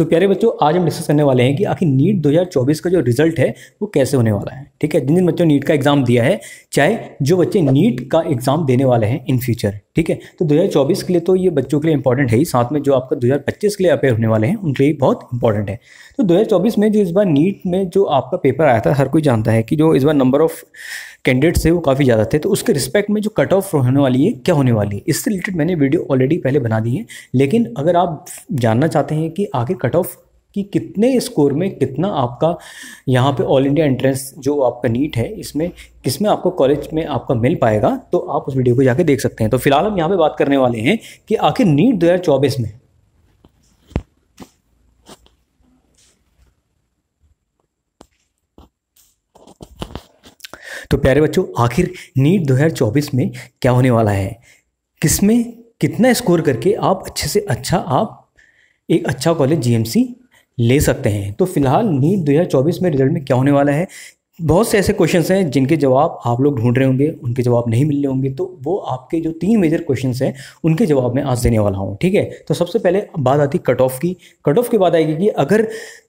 तो प्यारे बच्चों आज हम डिस्कस करने वाले हैं कि आखिर नीट 2024 का जो रिजल्ट है वो कैसे होने वाला है ठीक है जिन जिन बच्चों नीट का एग्ज़ाम दिया है चाहे जो बच्चे नीट का एग्ज़ाम देने वाले हैं इन फ्यूचर ठीक है तो 2024 के लिए तो ये बच्चों के लिए इंपॉर्टेंट है ही साथ में जो आपका 2025 के लिए अपेयर होने वाले हैं उनके लिए बहुत इंपॉर्टेंट है तो 2024 में जो इस बार नीट में जो आपका पेपर आया था हर कोई जानता है कि जो इस बार नंबर ऑफ़ कैंडिडेट्स थे वो काफ़ी ज़्यादा थे तो उसके रिस्पेक्ट में जो कट ऑफ होने वाली है क्या होने वाली है इससे रिलेटेड मैंने वीडियो ऑलरेडी पहले बना दी है लेकिन अगर आप जानना चाहते हैं कि आगे कट ऑफ कि कितने स्कोर में कितना आपका यहाँ पे ऑल इंडिया एंट्रेंस जो आपका नीट है इसमें किस में आपको कॉलेज में आपका मिल पाएगा तो आप उस वीडियो को जाके देख सकते हैं तो फिलहाल हम यहाँ पे बात करने वाले हैं कि आखिर नीट चौबीस में तो प्यारे बच्चों आखिर नीट 2024 में क्या होने वाला है किसमें कितना स्कोर करके आप अच्छे से अच्छा आप एक अच्छा कॉलेज जीएमसी ले सकते हैं तो फिलहाल नीट 2024 में रिजल्ट में क्या होने वाला है बहुत से ऐसे क्वेश्चन हैं जिनके जवाब आप लोग ढूंढ रहे होंगे उनके जवाब नहीं मिल रहे होंगे तो वो आपके जो तीन मेजर क्वेश्चन हैं उनके जवाब मैं आज देने वाला हूँ ठीक है तो सबसे पहले बात आती कट ऑफ की कट ऑफ की बात आएगी कि अगर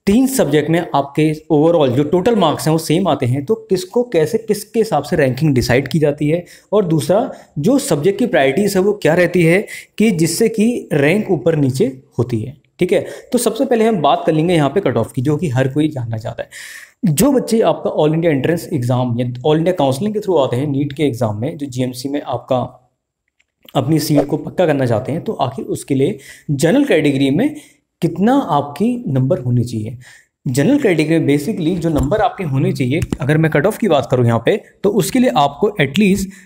तीन सब्जेक्ट में आपके ओवरऑल जो टोटल मार्क्स हैं वो सेम आते हैं तो किसको कैसे किसके हिसाब से रैंकिंग डिसाइड की जाती है और दूसरा जो सब्जेक्ट की प्रायरिटीज़ है वो क्या रहती है कि जिससे कि रैंक ऊपर नीचे होती है ठीक है तो सबसे पहले हम बात कर लेंगे यहाँ पे कट ऑफ की जो कि हर कोई जानना चाहता है जो बच्चे आपका ऑल इंडिया एंट्रेंस एग्ज़ाम या ऑल इंडिया काउंसलिंग के थ्रू आते हैं नीट के एग्ज़ाम में जो जीएमसी में आपका अपनी सीट को पक्का करना चाहते हैं तो आखिर उसके लिए जनरल कैटेगरी में कितना आपकी नंबर होनी चाहिए जनरल कैटेगरी में बेसिकली जो नंबर आपके होने चाहिए अगर मैं कट ऑफ की बात करूँ यहाँ पे तो उसके लिए आपको at least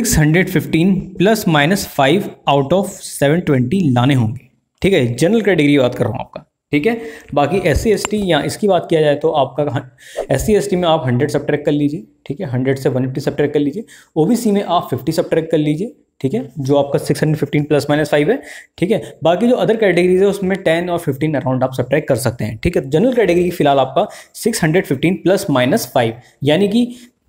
615 plus minus 5 out of 720 लाने होंगे ठीक है जनरल कैटेगरी बात कर रहा हूँ आपका ठीक है बाकी एस सी या इसकी बात किया जाए तो आपका एस सी में आप हंड्रेड सब्ट्रैक कर लीजिए ठीक है हंड्रेड से वन फिफ्टी सब्ट्रैक कर लीजिए ओ में आप फिफ्टी सब्ट्रैक कर लीजिए ठीक है जो आपका six hundred fifteen plus minus five है ठीक है बाकी जो अदर कैटेगरीज है उसमें टेन और फिफ्टीन अराउंड आप सब्ट्रैक कर सकते हैं ठीक है जनरल कैटेगरी फिलहाल आपका six hundred fifteen plus minus five यानी कि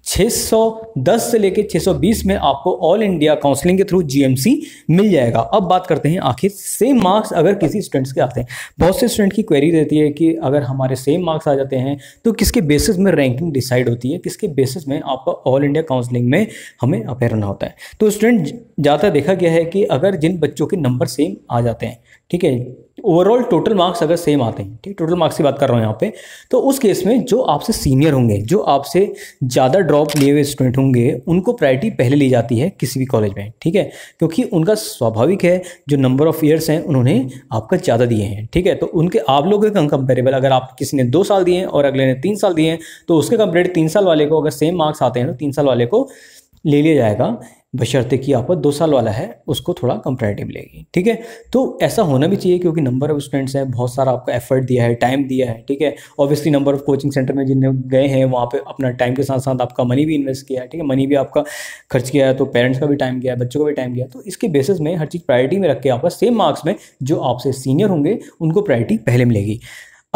610 से लेकर 620 में आपको ऑल इंडिया काउंसलिंग के थ्रू जीएमसी मिल जाएगा अब बात करते हैं आखिर सेम मार्क्स अगर किसी स्टूडेंट्स के आते हैं बहुत से स्टूडेंट की क्वेरी रहती है कि अगर हमारे सेम मार्क्स आ जाते हैं तो किसके बेसिस में रैंकिंग डिसाइड होती है किसके बेसिस में आपका ऑल इंडिया काउंसलिंग में हमें अपेयर होना होता है तो स्टूडेंट ज़्यादा देखा गया है कि अगर जिन बच्चों के नंबर सेम आ जाते हैं ठीक है ओवरऑल टोटल मार्क्स अगर सेम आते हैं ठीक टोटल मार्क्स की बात कर रहा हूँ यहाँ पे तो उस केस में जो आपसे सीनियर होंगे जो आपसे ज़्यादा ड्रॉप लिए हुए स्टूडेंट होंगे उनको प्रायोरिटी पहले ली जाती है किसी भी कॉलेज में ठीक है क्योंकि उनका स्वाभाविक है जो नंबर ऑफ ईयर्स हैं उन्होंने आपका ज़्यादा दिए हैं ठीक है तो उनके आप लोगों के कंपेरेबल अगर आप किसी ने दो साल दिए हैं और अगले ने तीन साल दिए हैं तो उसके कंपेरेट तीन साल वाले को अगर सेम मार्क्स आते हैं तो तीन साल वाले को ले लिया जाएगा बशर्ते कि आपका दो साल वाला है उसको थोड़ा कंपेरेटिव लेगी ठीक है तो ऐसा होना भी चाहिए क्योंकि नंबर ऑफ स्टूडेंट्स हैं बहुत सारा आपको एफर्ट दिया है टाइम दिया है ठीक है obviously number of coaching centre में जिनने गए हैं वहाँ पे अपना टाइम के साथ साथ आपका मनी भी इन्वेस्ट किया है ठीक है मनी भी आपका खर्च किया है तो पेरेंट्स का भी टाइम गया है बच्चों का भी टाइम गया तो इसके बेसिस में हर चीज़ प्रायोरिटी में रख के आपका सेम मार्क्स में जो आपसे सीनियर होंगे उनको प्रायोरिटी पहले मिलेगी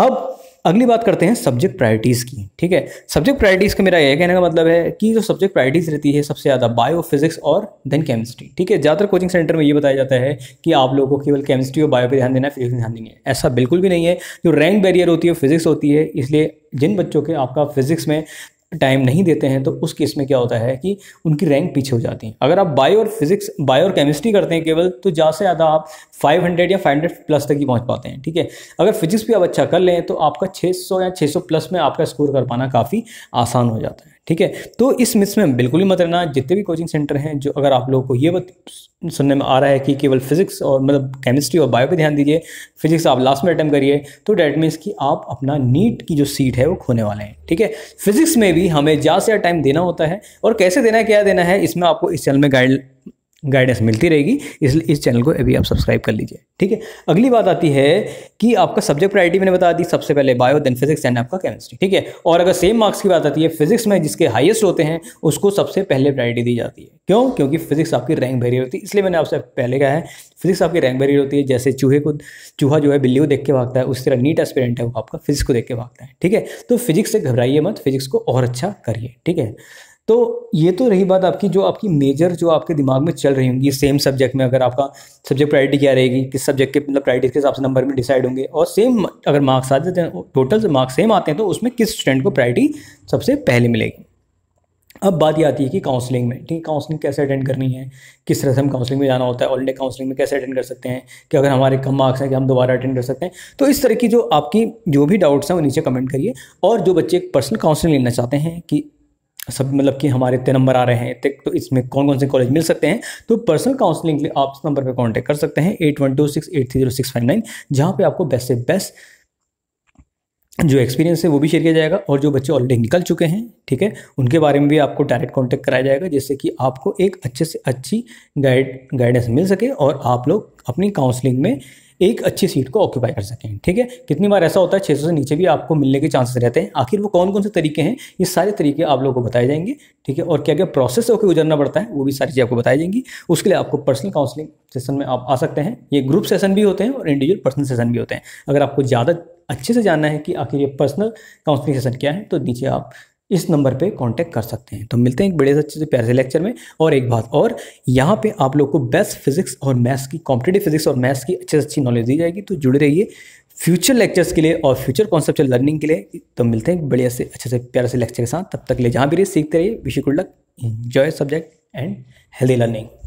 अब अगली बात करते हैं सब्जेक्ट प्रायोरिटीज़ की ठीक है सब्जेक्ट प्रायोरिटीज़ का मेरा यह कहने का मतलब है कि जो सब्जेक्ट प्रायोरिटीज़ रहती है सबसे ज़्यादा बायो फिजिक्स और देन केमिस्ट्री ठीक है ज़्यादातर कोचिंग सेंटर में ये बताया जाता है कि आप लोगों को केवल केमिस्ट्री और बायो पर ध्यान देना है फिजिक्स ध्यान देंगे ऐसा बिल्कुल भी नहीं है जो रैंक बैरियर होती है फिजिक्स होती है इसलिए जिन बच्चों के आपका फिजिक्स में टाइम नहीं देते हैं तो उस केस में क्या होता है कि उनकी रैंक पीछे हो जाती है अगर आप बायो और फिजिक्स बायो और केमिस्ट्री करते हैं केवल तो ज़्यादा से ज़्यादा आप 500 या 500 प्लस तक ही पहुंच पाते हैं ठीक है अगर फिजिक्स भी आप अच्छा कर लें तो आपका 600 या 600 प्लस में आपका स्कोर कर पाना काफ़ी आसान हो जाता है ठीक है तो इस मिस में बिल्कुल ही मत रहना जितने भी कोचिंग सेंटर हैं जो अगर आप लोगों को ये बात सुनने में आ रहा है कि केवल फिजिक्स और मतलब केमिस्ट्री और बायो पे ध्यान दीजिए फिजिक्स आप लास्ट में अटैम्प्ट करिए तो डेट मीन्स कि आप अपना नीट की जो सीट है वो खोने वाले हैं ठीक है फिजिक्स में भी हमें ज़्यादा से ज़्यादा टाइम देना होता है और कैसे देना है क्या देना है इसमें आपको इस चैनल में गाइड गाइडेंस मिलती रहेगी इसलिए इस चैनल को अभी आप सब्सक्राइब कर लीजिए ठीक है अगली बात आती है कि आपका सब्जेक्ट प्रायरिटी मैंने बता दी सबसे पहले बायो देन फिजिक्स एंड आपका केमिस्ट्री ठीक है और अगर सेम मार्क्स की बात आती है फिजिक्स में जिसके हाईएस्ट होते हैं उसको सबसे पहले प्रायरिटी दी जाती है क्यों क्योंकि फिजिक्स आपकी रैंक भरी होती है इसलिए मैंने आपसे पहले कहा है फिजिक्स आपकी रैंक भरी होती है जैसे चूहे को चूहा जो है बिल्ली को देख के भागता है उस तरह नीट एस्पिरेंट है वो आपका फिजिक्स को देख के भागता है ठीक है तो फिजिक्स से घबराइए मत फिजिक्स को और अच्छा करिए ठीक है तो ये तो रही बात आपकी जो आपकी मेजर जो आपके दिमाग में चल रही होंगी सेम सब्जेक्ट में अगर आपका सब्जेक्ट प्रायोरिटी क्या रहेगी किस सब्जेक्ट के मतलब प्रायोरिटी के हिसाब से नंबर में डिसाइड होंगे और सेम अगर मार्क्स आ जाते हैं टोटल मार्क्स सेम आते हैं तो उसमें किस स्टूडेंट को प्रायोरिटी सबसे पहले मिलेगी अब बात ये आती है कि काउंसलिंग में ठीक है काउंसलिंग कैसे अटेंड करनी है किस तरह से हम काउंसलिंग में जाना होता है ऑलरेडी काउंसलिंग में कैसे अटेंड कर सकते हैं कि अगर हमारे कम मार्क्स हैं कि हम दोबारा अटेंड कर सकते हैं तो इस तरह की जो आपकी जो भी डाउट्स हैं वो नीचे कमेंट करिए और जो बच्चे एक पर्सनल काउंसलिंग लेना चाहते हैं कि सब मतलब कि हमारे इतने नंबर आ रहे हैं इतने तो इसमें कौन कौन से कॉलेज मिल सकते हैं तो पर्सनल काउंसलिंग के लिए आप इस नंबर पर कॉन्टैक्ट कर सकते हैं eight one two six eight three zero six five nine जहाँ पर आपको बेस्ट से बेस्ट जो एक्सपीरियंस है वो भी शेयर किया जाएगा और जो बच्चे ऑलरेडी निकल चुके हैं ठीक है उनके बारे में भी आपको डायरेक्ट कांटेक्ट कराया जाएगा जिससे कि आपको एक अच्छे से अच्छी गाइड गाइडेंस मिल सके और आप लोग अपनी काउंसलिंग में एक अच्छी सीट को ऑक्यूपाई कर सकें ठीक है कितनी बार ऐसा होता है छः से नीचे भी आपको मिलने के चांसेस रहते हैं आखिर वो कौन कौन से तरीके हैं ये सारे तरीके आप लोगों को बताए जाएंगे ठीक है और क्या क्या प्रोसेस होकर गुजरना पड़ता है वो भी सारी चीज़ आपको बताई जाएंगी उसके लिए आपको पर्सनल काउंसलिंग सेशन में आप आ सकते हैं ये ग्रुप सेशन भी होते हैं और इंडिविजुअल पर्सनल सेशन भी होते हैं अगर आपको ज़्यादा अच्छे से जानना है कि आखिर ये पर्सनल काउंसलिंग सेशन क्या है तो नीचे आप इस नंबर पे कांटेक्ट कर सकते हैं तो मिलते हैं एक बड़े से अच्छे से प्यारे लेक्चर में और एक बात और यहाँ पे आप लोग को बेस्ट फिजिक्स और मैथ्स की कॉम्पिटेटिव फिजिक्स और मैथ्स की अच्छे से अच्छी नॉलेज दी जाएगी तो जुड़े रहिए फ्यूचर लेक्चर्स के लिए और फ्यूचर कॉन्सेप्चुअल लर्निंग के लिए तो मिलते हैं बड़े से अच्छे से प्यारे से लेक्चर के साथ तब तक ले जहाँ भी रहिए सीखते रहिए wish you good luck enjoy subject and healthy learning